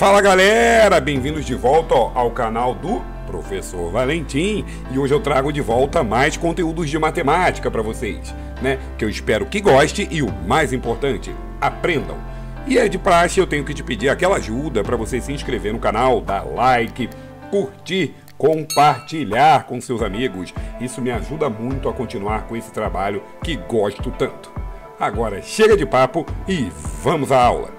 Fala galera, bem-vindos de volta ó, ao canal do Professor Valentim e hoje eu trago de volta mais conteúdos de matemática para vocês, né? Que eu espero que goste e o mais importante, aprendam. E é de praxe eu tenho que te pedir aquela ajuda para você se inscrever no canal, dar like, curtir, compartilhar com seus amigos. Isso me ajuda muito a continuar com esse trabalho que gosto tanto. Agora chega de papo e vamos à aula.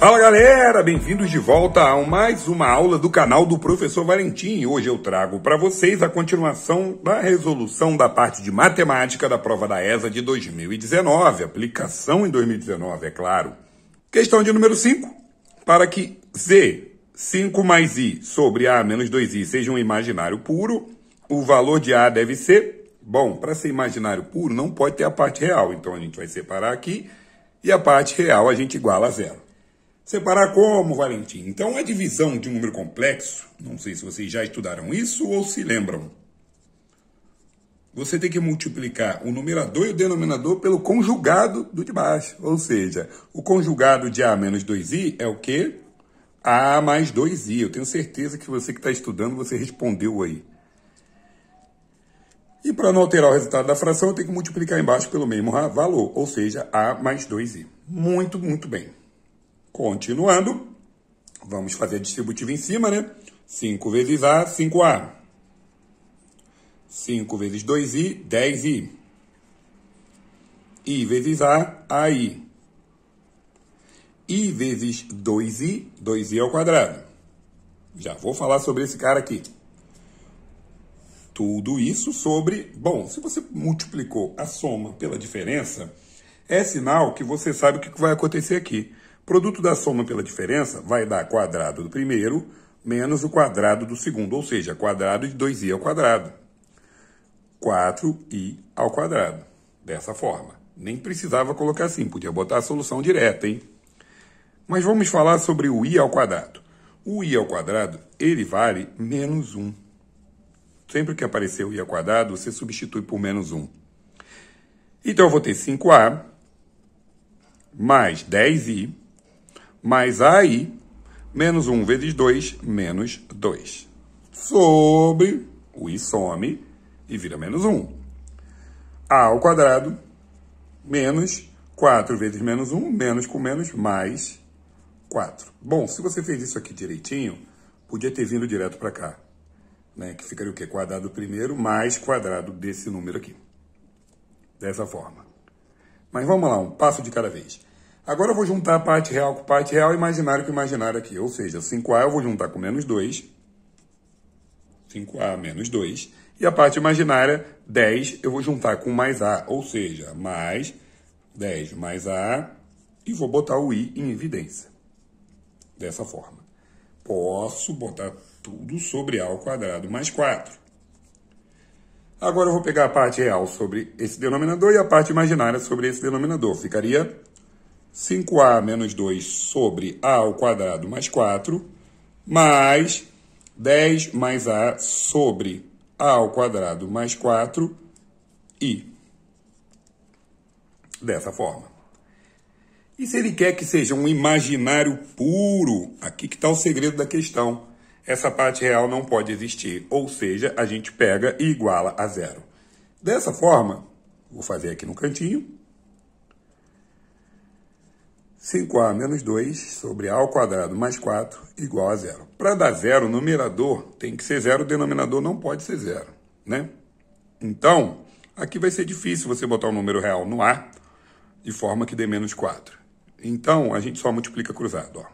Fala galera, bem-vindos de volta a mais uma aula do canal do Professor Valentim. Hoje eu trago para vocês a continuação da resolução da parte de matemática da prova da ESA de 2019, aplicação em 2019, é claro. Questão de número 5. Para que Z, 5 mais I sobre A menos 2I seja um imaginário puro, o valor de A deve ser. Bom, para ser imaginário puro não pode ter a parte real, então a gente vai separar aqui e a parte real a gente iguala a zero. Separar como, Valentim? Então, a divisão de um número complexo, não sei se vocês já estudaram isso ou se lembram. Você tem que multiplicar o numerador e o denominador pelo conjugado do de baixo. Ou seja, o conjugado de A menos 2i é o quê? A mais 2i. Eu tenho certeza que você que está estudando, você respondeu aí. E para não alterar o resultado da fração, eu tenho que multiplicar embaixo pelo mesmo valor, ou seja, A mais 2i. Muito, muito bem. Continuando, vamos fazer a distributiva em cima, né? 5 vezes A, 5A. 5 vezes 2i, 10i. i vezes a, ai. i vezes 2i, 2i ao quadrado. Já vou falar sobre esse cara aqui. Tudo isso sobre. Bom, se você multiplicou a soma pela diferença, é sinal que você sabe o que vai acontecer aqui. Produto da soma pela diferença vai dar quadrado do primeiro menos o quadrado do segundo, ou seja, quadrado de 2i ao quadrado. 4i ao quadrado, dessa forma. Nem precisava colocar assim, podia botar a solução direta, hein? Mas vamos falar sobre o i ao quadrado. O i ao quadrado, ele vale menos 1. Sempre que aparecer o i ao quadrado, você substitui por menos 1. Então, eu vou ter 5a mais 10i mais AI, menos 1 vezes 2, menos 2. Sobre o i some e vira menos 1. a ao quadrado, menos 4 vezes menos 1, menos com menos, mais 4. Bom, se você fez isso aqui direitinho, podia ter vindo direto para cá. Né? Que ficaria o quê? Quadrado primeiro mais quadrado desse número aqui. Dessa forma. Mas vamos lá, um passo de cada vez. Agora eu vou juntar a parte real com parte real, imaginário com imaginário aqui. Ou seja, 5A eu vou juntar com menos 2. 5A menos 2. E a parte imaginária, 10, eu vou juntar com mais A. Ou seja, mais 10 mais A. E vou botar o I em evidência. Dessa forma. Posso botar tudo sobre A ao quadrado mais 4. Agora eu vou pegar a parte real sobre esse denominador e a parte imaginária sobre esse denominador. Ficaria 5a menos 2 sobre a ao quadrado mais 4, mais 10 mais a sobre a ao quadrado mais 4 i. Dessa forma. E se ele quer que seja um imaginário puro, aqui que está o segredo da questão. Essa parte real não pode existir, ou seja, a gente pega e iguala a zero. Dessa forma, vou fazer aqui no cantinho, 5A menos 2 sobre A ao quadrado mais 4 igual a zero. Para dar zero no numerador, tem que ser zero, o denominador não pode ser zero, né? Então, aqui vai ser difícil você botar um número real no A, de forma que dê menos 4. Então, a gente só multiplica cruzado, ó.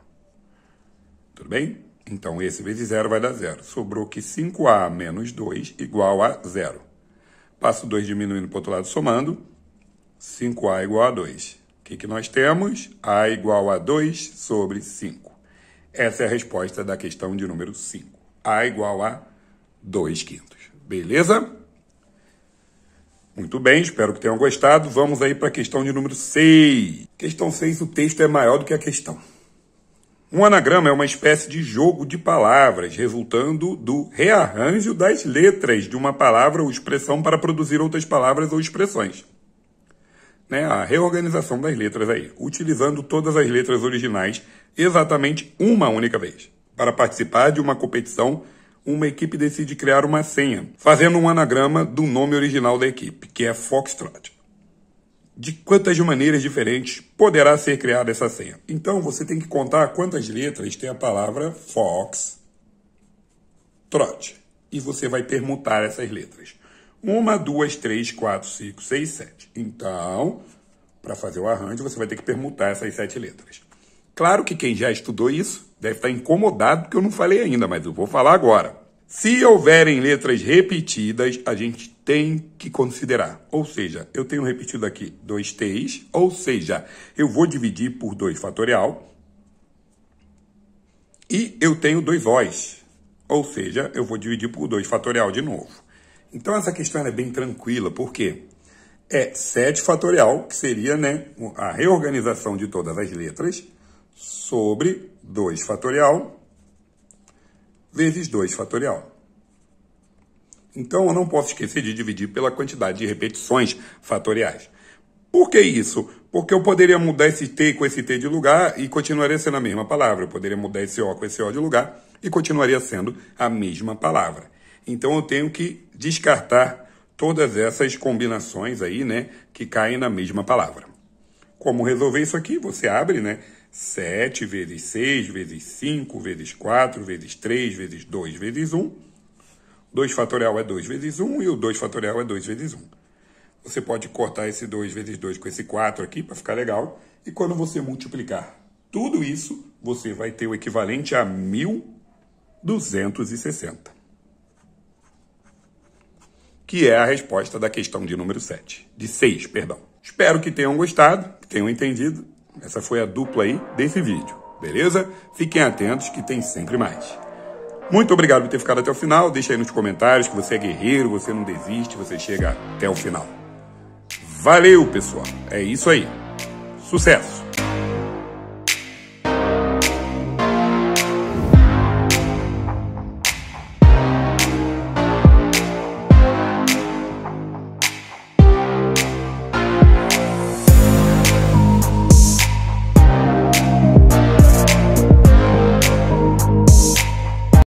Tudo bem? Então, esse vezes zero vai dar zero. Sobrou que 5A menos 2 igual a zero. Passo 2 diminuindo para o outro lado somando. 5A igual a 2 que, que nós temos? A igual a 2 sobre 5. Essa é a resposta da questão de número 5. A igual a 2 quintos. Beleza? Muito bem, espero que tenham gostado. Vamos aí para a questão de número 6. Questão 6, o texto é maior do que a questão. Um anagrama é uma espécie de jogo de palavras, resultando do rearranjo das letras de uma palavra ou expressão para produzir outras palavras ou expressões né, a reorganização das letras aí, utilizando todas as letras originais exatamente uma única vez. Para participar de uma competição, uma equipe decide criar uma senha, fazendo um anagrama do nome original da equipe, que é Foxtrot. De quantas maneiras diferentes poderá ser criada essa senha? Então você tem que contar quantas letras tem a palavra Fox Trot. E você vai permutar essas letras. Uma, duas, três, quatro, cinco, seis, sete. Então, para fazer o arranjo, você vai ter que permutar essas sete letras. Claro que quem já estudou isso deve estar tá incomodado porque eu não falei ainda, mas eu vou falar agora. Se houverem letras repetidas, a gente tem que considerar. Ou seja, eu tenho repetido aqui dois t's, ou seja, eu vou dividir por 2 fatorial e eu tenho dois o's, ou seja, eu vou dividir por 2 fatorial de novo. Então essa questão é bem tranquila, por quê? É 7 fatorial, que seria né, a reorganização de todas as letras, sobre 2 fatorial, vezes 2 fatorial. Então eu não posso esquecer de dividir pela quantidade de repetições fatoriais. Por que isso? Porque eu poderia mudar esse T com esse T de lugar e continuaria sendo a mesma palavra. Eu poderia mudar esse O com esse O de lugar e continuaria sendo a mesma palavra. Então eu tenho que descartar todas essas combinações aí, né, que caem na mesma palavra. Como resolver isso aqui? Você abre, né, 7 vezes 6 vezes 5 vezes 4 vezes 3 vezes 2 vezes 1. 2 fatorial é 2 vezes 1 e o 2 fatorial é 2 vezes 1. Você pode cortar esse 2 vezes 2 com esse 4 aqui para ficar legal. E quando você multiplicar tudo isso, você vai ter o equivalente a 1260 que é a resposta da questão de número 7, de 6, perdão. Espero que tenham gostado, que tenham entendido. Essa foi a dupla aí desse vídeo, beleza? Fiquem atentos que tem sempre mais. Muito obrigado por ter ficado até o final. Deixa aí nos comentários que você é guerreiro, você não desiste, você chega até o final. Valeu, pessoal. É isso aí. Sucesso!